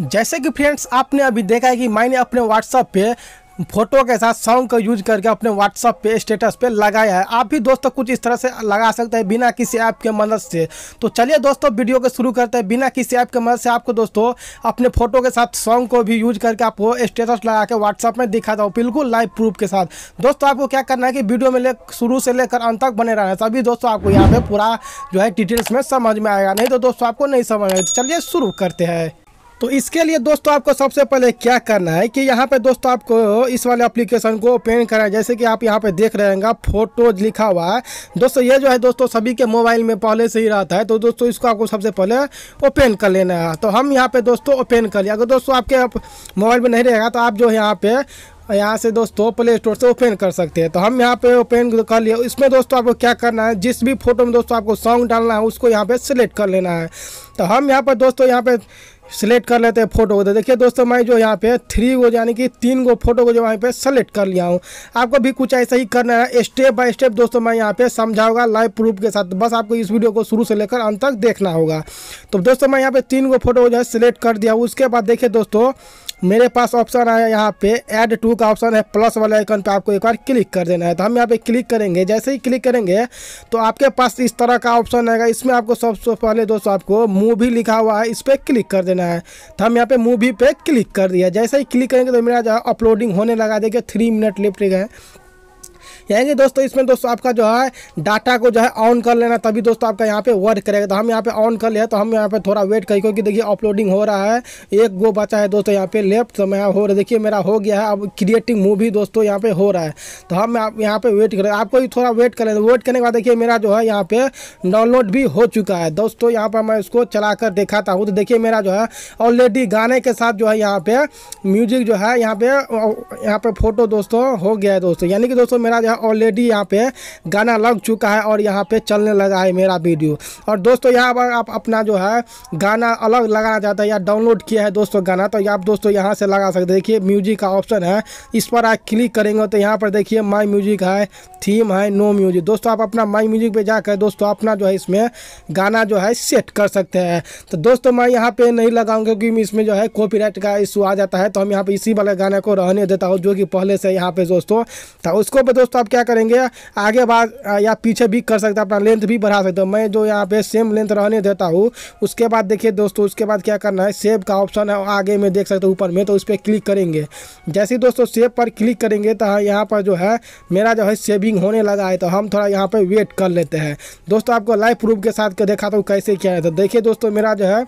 जैसे कि फ्रेंड्स आपने अभी देखा है कि मैंने अपने व्हाट्सअप पे फोटो के साथ सॉन्ग का यूज करके अपने व्हाट्सअप पे स्टेटस पे लगाया है आप भी दोस्तों कुछ इस तरह से लगा सकते हैं बिना किसी ऐप के मदद से तो चलिए दोस्तों वीडियो को शुरू करते हैं बिना किसी ऐप के मदद से आपको दोस्तों अपने फोटो के साथ सॉन्ग को भी यूज करके आप वो स्टेटस लगा के व्हाट्सअप में दिखा जाओ बिल्कुल लाइव प्रूफ के साथ दोस्तों आपको क्या करना है कि वीडियो में ले शुरू से लेकर अंत तक बने रहना है तभी दोस्तों आपको यहाँ पर पूरा जो है डिटेल्स में समझ में आएगा नहीं तो दोस्तों आपको नहीं समझ आएगा चलिए शुरू करते हैं तो इसके लिए दोस्तों आपको सबसे पहले क्या करना है कि यहाँ पे दोस्तों आपको इस वाले एप्लीकेशन को ओपन करना है जैसे कि आप यहाँ पे देख रहे हैं फोटोज लिखा हुआ है दोस्तों ये जो है दोस्तों सभी के मोबाइल में पहले से ही रहता है तो दोस्तों इसको आपको सबसे पहले ओपन कर लेना है तो हम यहाँ पे दोस्तों ओपन कर लिया अगर दोस्तों आपके मोबाइल में नहीं रहेगा तो आप जो यहाँ पे यहाँ से दोस्तों प्ले स्टोर से ओपन कर सकते हैं तो हम यहाँ पे ओपन कर लिए इसमें दोस्तों आपको क्या करना है जिस भी फोटो में दोस्तों आपको सॉन्ग डालना है उसको यहाँ पे सिलेक्ट कर लेना है तो हम यहाँ पर दोस्तों यहाँ पे सेलेक्ट कर लेते हैं फोटो को तो देखिए दोस्तों मैं जो यहाँ पे थ्री गो यानी कि तीन गो फोटो को जो यहाँ पे सेलेक्ट कर लिया हूँ आपको भी कुछ ऐसा ही करना है स्टेप बाय स्टेप दोस्तों मैं यहाँ पे समझाऊंगा लाइव प्रूफ के साथ बस आपको इस वीडियो को शुरू से लेकर अंत तक देखना होगा तो दोस्तों मैं यहाँ पे तीन गो फोटो को जो है सिलेक्ट कर दिया उसके बाद देखिए दोस्तों मेरे पास ऑप्शन आया यहाँ पे ऐड टू का ऑप्शन है प्लस वाले आइकन पे आपको एक बार क्लिक कर देना है तो हम यहाँ पे क्लिक करेंगे जैसे ही क्लिक करेंगे तो आपके पास इस तरह का ऑप्शन आएगा इसमें आपको सबसे पहले दोस्तों आपको मूवी लिखा हुआ है इस पर क्लिक कर देना है तो हम यहाँ पे मूवी पे क्लिक कर दिया जैसे ही क्लिक करेंगे तो मेरा अपलोडिंग होने लगा देखिए थ्री मिनट लिफ्ट गए यानी कि दोस्तों इसमें दोस्तों आपका जो है डाटा को जो है ऑन कर लेना तभी दोस्तों आपका यहाँ पे वर्क करेगा तो हम यहाँ पे ऑन कर लिया तो हम यहाँ पे थोड़ा वेट करें क्योंकि देखिए अपलोडिंग हो रहा है एक गो बचा है दोस्तों यहाँ पे लेफ्ट तो मैं हो रहा देखिए मेरा हो गया है अब क्रिएटिंग मूवी दोस्तों यहाँ पे हो रहा है तो हम यहाँ पे वेट करें आपको भी थोड़ा वेट करें वेट करने के बाद देखिए मेरा जो है यहाँ पे डाउनलोड भी हो चुका है दोस्तों यहाँ पर मैं इसको चला कर दिखाता हूँ तो देखिए मेरा जो है ऑलरेडी गाने के साथ जो है यहाँ पे म्यूजिक जो है यहाँ पे यहाँ पे फोटो दोस्तों हो गया है दोस्तों यानी कि दोस्तों मेरा जो है है ऑलरेडी यहाँ पे गाना लग चुका है और यहाँ पे चलने लगा है मेरा वीडियो और दोस्तों यहाँ पर आप अपना जो है गाना अलग लगाना चाहते हैं या डाउनलोड किया है दोस्तों गाना तो आप दोस्तों यहाँ से लगा सकते देखिए म्यूजिक का ऑप्शन है इस पर आप क्लिक करेंगे तो यहाँ पर देखिए माई म्यूजिक है थीम है नो म्यूजिक दोस्तों आप अपना माई म्यूजिक पर जाकर दोस्तों अपना जो है इसमें गाना जो है सेट कर सकते हैं तो दोस्तों मैं यहाँ पे नहीं लगाऊंगा क्योंकि इसमें जो है कॉपीराइट का इशू आ जाता है तो हम यहाँ पे इसी वाले गाने को रहने देता हूँ जो कि पहले से यहाँ पे दोस्तों तो उसको भी दोस्तों आप क्या करेंगे आगे बाद या पीछे भी कर सकते हैं अपना लेंथ भी बढ़ा सकते हो मैं जो यहाँ पे सेम लेंथ रहने देता हूँ उसके बाद देखिए दोस्तों उसके बाद क्या करना है सेब का ऑप्शन है आगे में देख सकते हो ऊपर में तो उस पर क्लिक करेंगे जैसे ही दोस्तों सेब पर क्लिक करेंगे तो हाँ, यहाँ पर जो है मेरा जो है सेविंग होने लगा है तो हम थोड़ा यहाँ पर वेट कर लेते हैं दोस्तों आपको लाइव प्रूफ के साथ दिखाता हूँ कैसे किया है तो देखिए दोस्तों मेरा जो है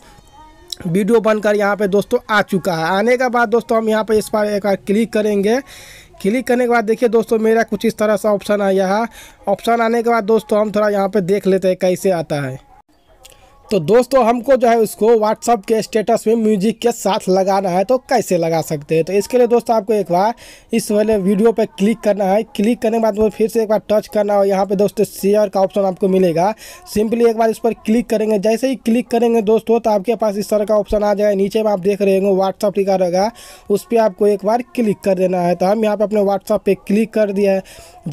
वीडियो बनकर यहाँ पे दोस्तों आ चुका है आने के बाद दोस्तों हम यहाँ पे इस पर एक बार क्लिक करेंगे क्लिक करने के बाद देखिए दोस्तों मेरा कुछ इस तरह सा ऑप्शन आया है ऑप्शन आने के बाद दोस्तों हम थोड़ा यहाँ पर देख लेते हैं कैसे आता है तो दोस्तों हमको जो है उसको व्हाट्सअप के स्टेटस में म्यूजिक के साथ लगाना है तो कैसे लगा सकते हैं तो इसके लिए दोस्तों आपको एक बार इस वाले वीडियो पर क्लिक करना है क्लिक करने के बाद फिर से एक बार टच करना है यहाँ पे दोस्तों शेयर का ऑप्शन आपको मिलेगा सिंपली एक बार इस पर क्लिक करेंगे जैसे ही क्लिक करेंगे दोस्तों तो आपके पास इस तरह का ऑप्शन आ जाएगा नीचे में आप देख रहे हो व्हाट्सअप लिखा रहेगा उस पर आपको एक बार क्लिक कर देना है तो हम यहाँ पर अपने व्हाट्सअप पर क्लिक कर दिया है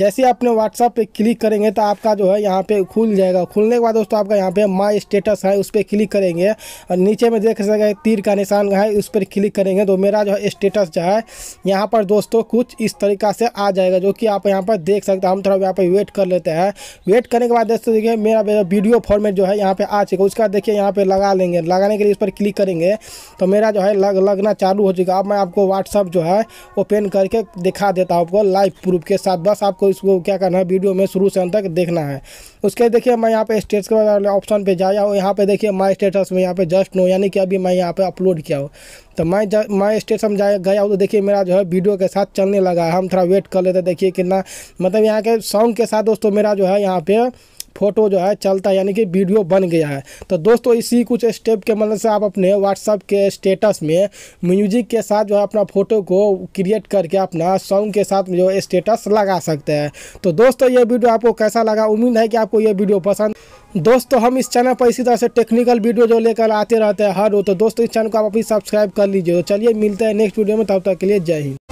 जैसे ही अपने व्हाट्सअप पर क्लिक करेंगे तो आपका जो है यहाँ पर खुल जाएगा खुलने के बाद दोस्तों आपका यहाँ पर माई स्टेटस है उस पर क्लिक करेंगे और नीचे में देख हैं तीर का निशान है उस पर क्लिक करेंगे तो मेरा जो है स्टेटस जो है यहाँ पर दोस्तों कुछ इस तरीका से आ जाएगा जो कि आप यहाँ पर देख सकते हैं हम थोड़ा यहाँ पर वेट कर लेते हैं वेट करने के बाद दोस्तों देखिए मेरा वीडियो फॉर्मेट जो है यहाँ पर आ चुका उसका देखिए यहाँ पर लगा लेंगे लगाने के लिए इस पर क्लिक करेंगे तो मेरा जो है लग लगना चालू हो चुका अब मैं आपको व्हाट्सअप जो है ओपन करके दिखा देता हूँ आपको लाइव प्रूफ के साथ बस आपको इसको क्या करना है वीडियो में शुरू से अंत तक देखना है उसके देखिए मैं यहाँ पे स्टेट के ऑप्शन पे जाया हूँ यहाँ यहाँ पे देखिए माय स्टेटस में यहाँ पे जस्ट नो यानी कि अभी मैं यहाँ पे अपलोड किया हूँ तो मैं माय स्टेटस में जाए गया हूँ तो देखिए मेरा जो है वीडियो के साथ चलने लगा है हम थोड़ा वेट कर लेते देखिए कितना मतलब यहाँ के सॉन्ग के साथ दोस्तों मेरा जो है यहाँ पे फोटो जो है चलता है यानी कि वीडियो बन गया है तो दोस्तों इसी कुछ स्टेप के मदद से आप अपने व्हाट्सअप के स्टेटस में म्यूजिक के साथ जो है अपना फोटो को क्रिएट करके अपना सॉन्ग के साथ जो स्टेटस लगा सकते हैं तो दोस्तों ये वीडियो आपको कैसा लगा उम्मीद है कि आपको ये वीडियो पसंद दोस्तों तो हम इस चैनल पर इसी तरह से टेक्निकल वीडियो जो लेकर आते रहते हैं हर वो तो दोस्तों इस चैनल को आप अभी सब्सक्राइब कर लीजिए तो चलिए मिलते हैं नेक्स्ट वीडियो में तब तक के लिए जय हिंद